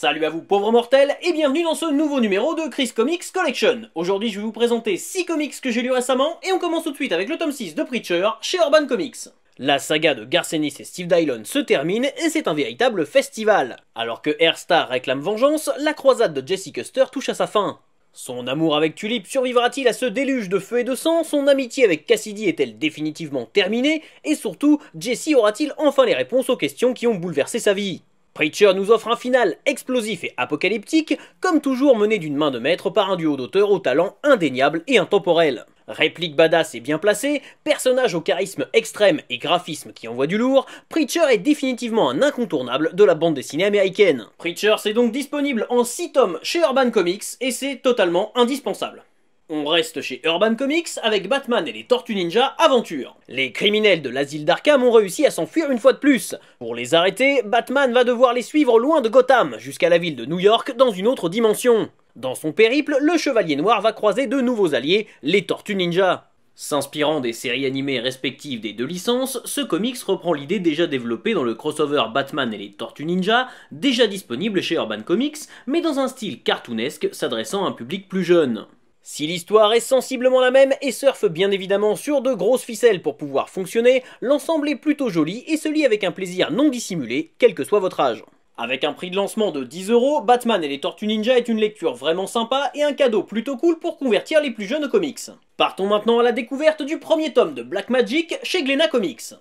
Salut à vous pauvres mortels et bienvenue dans ce nouveau numéro de Chris Comics Collection. Aujourd'hui je vais vous présenter 6 comics que j'ai lus récemment et on commence tout de suite avec le tome 6 de Preacher chez Urban Comics. La saga de Garcenis et Steve Dylon se termine et c'est un véritable festival. Alors que Airstar réclame vengeance, la croisade de Jesse Custer touche à sa fin. Son amour avec Tulip survivra-t-il à ce déluge de feu et de sang Son amitié avec Cassidy est-elle définitivement terminée Et surtout, Jesse aura-t-il enfin les réponses aux questions qui ont bouleversé sa vie Preacher nous offre un final explosif et apocalyptique, comme toujours mené d'une main de maître par un duo d'auteurs au talent indéniable et intemporel. Réplique badass et bien placée, personnage au charisme extrême et graphisme qui envoie du lourd, Preacher est définitivement un incontournable de la bande dessinée américaine. Preacher c'est donc disponible en 6 tomes chez Urban Comics et c'est totalement indispensable. On reste chez Urban Comics avec Batman et les Tortues Ninja Aventure. Les criminels de l'asile d'Arkham ont réussi à s'enfuir une fois de plus. Pour les arrêter, Batman va devoir les suivre loin de Gotham, jusqu'à la ville de New York, dans une autre dimension. Dans son périple, le Chevalier Noir va croiser de nouveaux alliés, les Tortues Ninja. S'inspirant des séries animées respectives des deux licences, ce comics reprend l'idée déjà développée dans le crossover Batman et les Tortues Ninja, déjà disponible chez Urban Comics, mais dans un style cartoonesque s'adressant à un public plus jeune. Si l'histoire est sensiblement la même et surfe bien évidemment sur de grosses ficelles pour pouvoir fonctionner, l'ensemble est plutôt joli et se lit avec un plaisir non dissimulé, quel que soit votre âge. Avec un prix de lancement de 10€, Batman et les Tortues Ninja est une lecture vraiment sympa et un cadeau plutôt cool pour convertir les plus jeunes aux comics. Partons maintenant à la découverte du premier tome de Black Magic chez Glena Comics.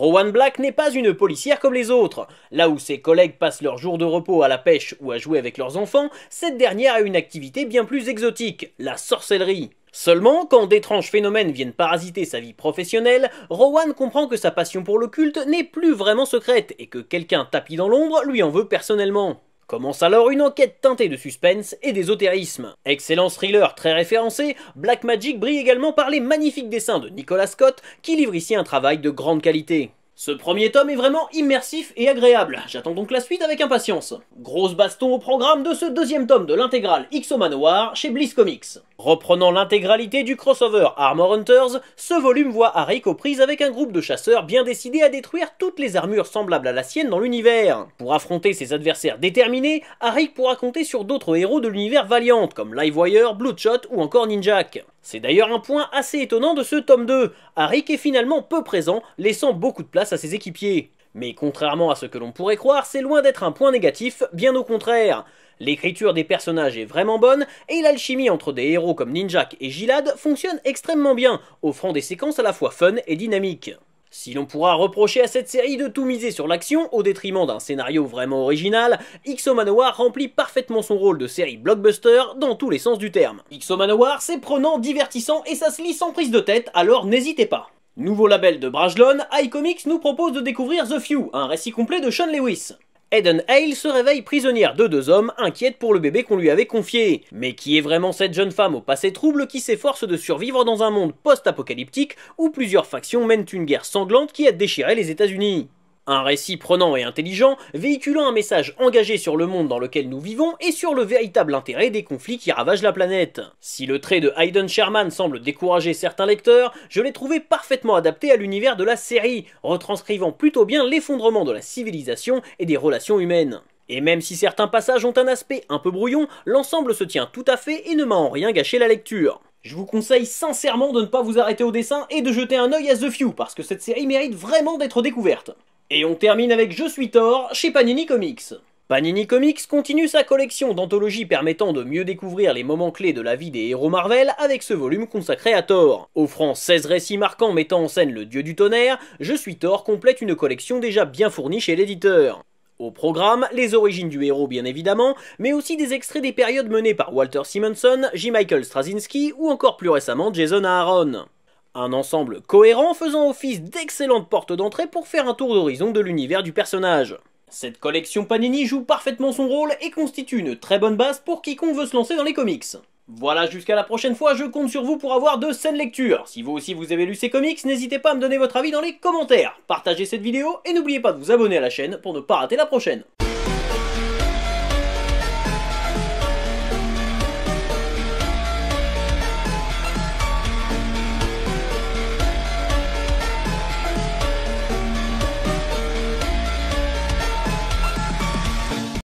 Rowan Black n'est pas une policière comme les autres. Là où ses collègues passent leurs jours de repos à la pêche ou à jouer avec leurs enfants, cette dernière a une activité bien plus exotique, la sorcellerie. Seulement, quand d'étranges phénomènes viennent parasiter sa vie professionnelle, Rowan comprend que sa passion pour le culte n'est plus vraiment secrète et que quelqu'un tapis dans l'ombre lui en veut personnellement. Commence alors une enquête teintée de suspense et d'ésotérisme. Excellent thriller très référencé, Black Magic brille également par les magnifiques dessins de Nicolas Scott, qui livre ici un travail de grande qualité. Ce premier tome est vraiment immersif et agréable, j'attends donc la suite avec impatience. Grosse baston au programme de ce deuxième tome de l'intégrale X Manoir chez Bliss Comics. Reprenant l'intégralité du crossover Armor Hunters, ce volume voit Arik aux prises avec un groupe de chasseurs bien décidés à détruire toutes les armures semblables à la sienne dans l'univers. Pour affronter ses adversaires déterminés, Arik pourra compter sur d'autres héros de l'univers Valiant, comme Livewire, Bloodshot ou encore Ninjak. C'est d'ailleurs un point assez étonnant de ce tome 2, Arik est finalement peu présent, laissant beaucoup de place à ses équipiers. Mais contrairement à ce que l'on pourrait croire, c'est loin d'être un point négatif, bien au contraire. L'écriture des personnages est vraiment bonne, et l'alchimie entre des héros comme Ninjak et Gilad fonctionne extrêmement bien, offrant des séquences à la fois fun et dynamiques. Si l'on pourra reprocher à cette série de tout miser sur l'action au détriment d'un scénario vraiment original, Ixo remplit parfaitement son rôle de série blockbuster dans tous les sens du terme. Ixo Manowar, c'est prenant, divertissant et ça se lit sans prise de tête, alors n'hésitez pas. Nouveau label de Brajlon, iComics nous propose de découvrir The Few, un récit complet de Sean Lewis. Eden Hale se réveille prisonnière de deux hommes, inquiète pour le bébé qu'on lui avait confié. Mais qui est vraiment cette jeune femme au passé trouble qui s'efforce de survivre dans un monde post-apocalyptique où plusieurs factions mènent une guerre sanglante qui a déchiré les États-Unis un récit prenant et intelligent, véhiculant un message engagé sur le monde dans lequel nous vivons et sur le véritable intérêt des conflits qui ravagent la planète. Si le trait de Hayden Sherman semble décourager certains lecteurs, je l'ai trouvé parfaitement adapté à l'univers de la série, retranscrivant plutôt bien l'effondrement de la civilisation et des relations humaines. Et même si certains passages ont un aspect un peu brouillon, l'ensemble se tient tout à fait et ne m'a en rien gâché la lecture. Je vous conseille sincèrement de ne pas vous arrêter au dessin et de jeter un œil à The Few, parce que cette série mérite vraiment d'être découverte. Et on termine avec Je suis Thor chez Panini Comics. Panini Comics continue sa collection d'anthologies permettant de mieux découvrir les moments clés de la vie des héros Marvel avec ce volume consacré à Thor. Offrant 16 récits marquants mettant en scène le dieu du tonnerre, Je suis Thor complète une collection déjà bien fournie chez l'éditeur. Au programme, les origines du héros bien évidemment, mais aussi des extraits des périodes menées par Walter Simonson, J. Michael Straczynski ou encore plus récemment Jason Aaron. Un ensemble cohérent faisant office d'excellentes portes d'entrée pour faire un tour d'horizon de l'univers du personnage. Cette collection Panini joue parfaitement son rôle et constitue une très bonne base pour quiconque veut se lancer dans les comics. Voilà, jusqu'à la prochaine fois, je compte sur vous pour avoir de saines lectures. Si vous aussi vous avez lu ces comics, n'hésitez pas à me donner votre avis dans les commentaires. Partagez cette vidéo et n'oubliez pas de vous abonner à la chaîne pour ne pas rater la prochaine.